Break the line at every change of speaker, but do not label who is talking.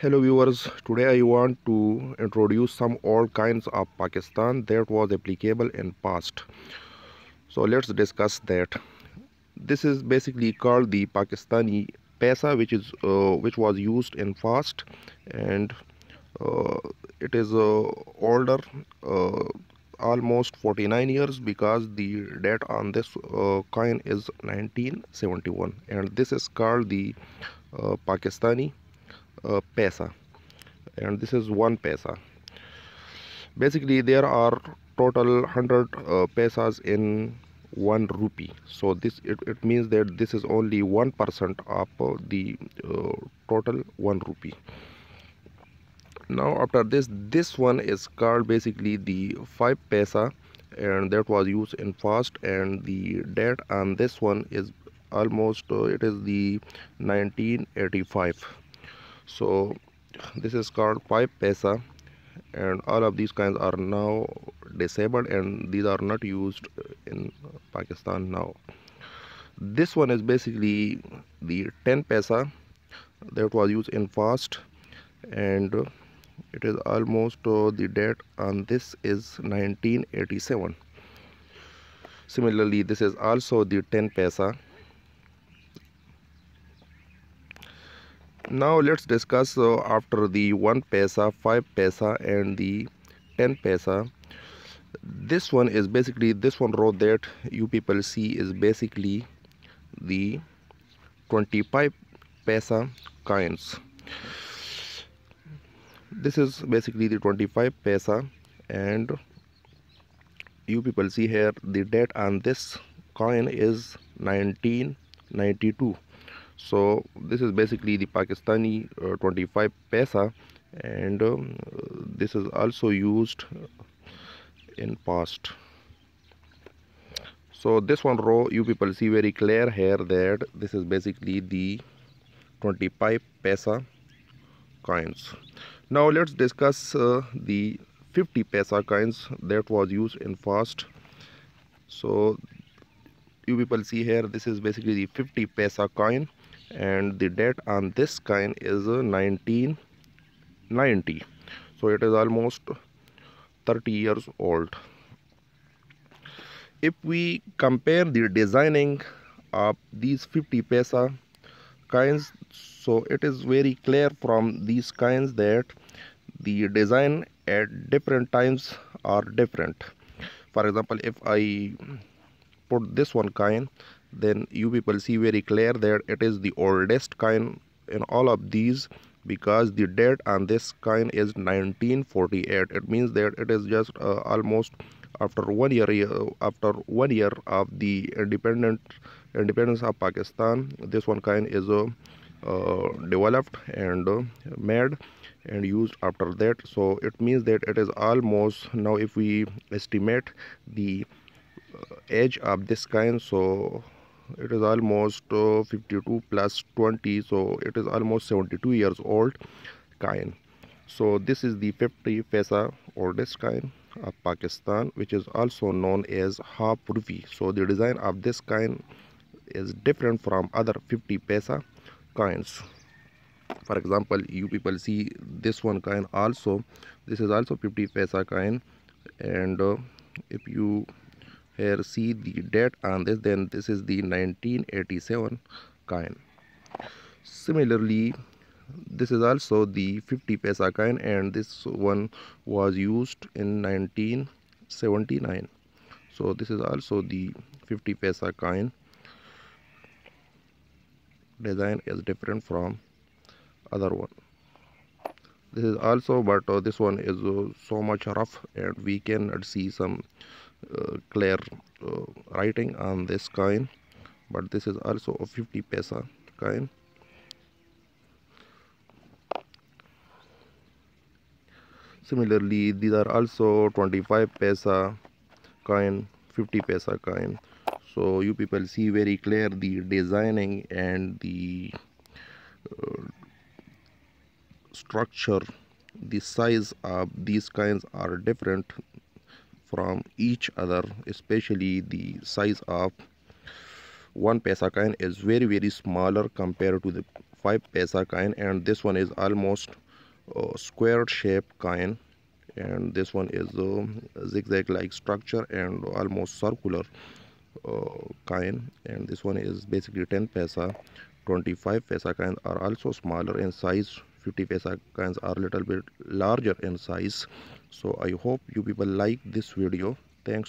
hello viewers today i want to introduce some all kinds of pakistan that was applicable in past so let's discuss that this is basically called the pakistani paisa which is uh, which was used in past and uh, it is uh, older uh, almost 49 years because the date on this uh, coin is 1971 and this is called the uh, pakistani uh, pesa and this is 1 pesa basically there are total 100 uh, pesas in 1 rupee so this it, it means that this is only 1% of uh, the uh, total 1 rupee now after this this one is called basically the 5 pesa and that was used in first and the date And this one is almost uh, it is the 1985 so this is called 5 pesa and all of these kinds are now disabled and these are not used in Pakistan now this one is basically the 10 pesa that was used in fast and it is almost uh, the date on this is 1987 similarly this is also the 10 pesa now let's discuss uh, after the 1 paisa 5 paisa and the 10 paisa this one is basically this one row that you people see is basically the 25 paisa coins this is basically the 25 paisa and you people see here the date on this coin is 1992 so this is basically the Pakistani uh, 25 pesa, and um, this is also used in past so this one row you people see very clear here that this is basically the 25 pesa coins now let's discuss uh, the 50 pesa coins that was used in past so you people see here this is basically the 50 pesa coin and the date on this coin is 1990 so it is almost 30 years old if we compare the designing of these 50 pesa coins so it is very clear from these coins that the design at different times are different for example if i put this one coin then you people see very clear that it is the oldest coin in all of these because the date on this coin is 1948 it means that it is just uh, almost after one year uh, after one year of the independent independence of pakistan this one coin is uh, uh, developed and uh, made and used after that so it means that it is almost now if we estimate the age of this kind so it is almost uh, 52 plus 20 so it is almost 72 years old coin so this is the 50 pesa oldest coin of pakistan which is also known as half rupee so the design of this coin is different from other 50 pesa coins for example you people see this one coin also this is also 50 pesa coin and uh, if you here see the date on this then this is the 1987 coin similarly this is also the 50 pesa coin and this one was used in 1979 so this is also the 50 pesa coin design is different from other one this is also but uh, this one is uh, so much rough and we can see some uh, clear uh, writing on this coin but this is also a 50 pesa coin similarly these are also 25 pesa coin 50 pesa coin so you people see very clear the designing and the uh, structure the size of these coins are different from each other especially the size of 1 paisa coin is very very smaller compared to the 5 paisa coin and this one is almost uh, square shape coin and this one is a zigzag like structure and almost circular uh, coin and this one is basically 10 paisa 25 paisa coins are also smaller in size 50 paisa coins are little bit larger in size so i hope you people like this video thanks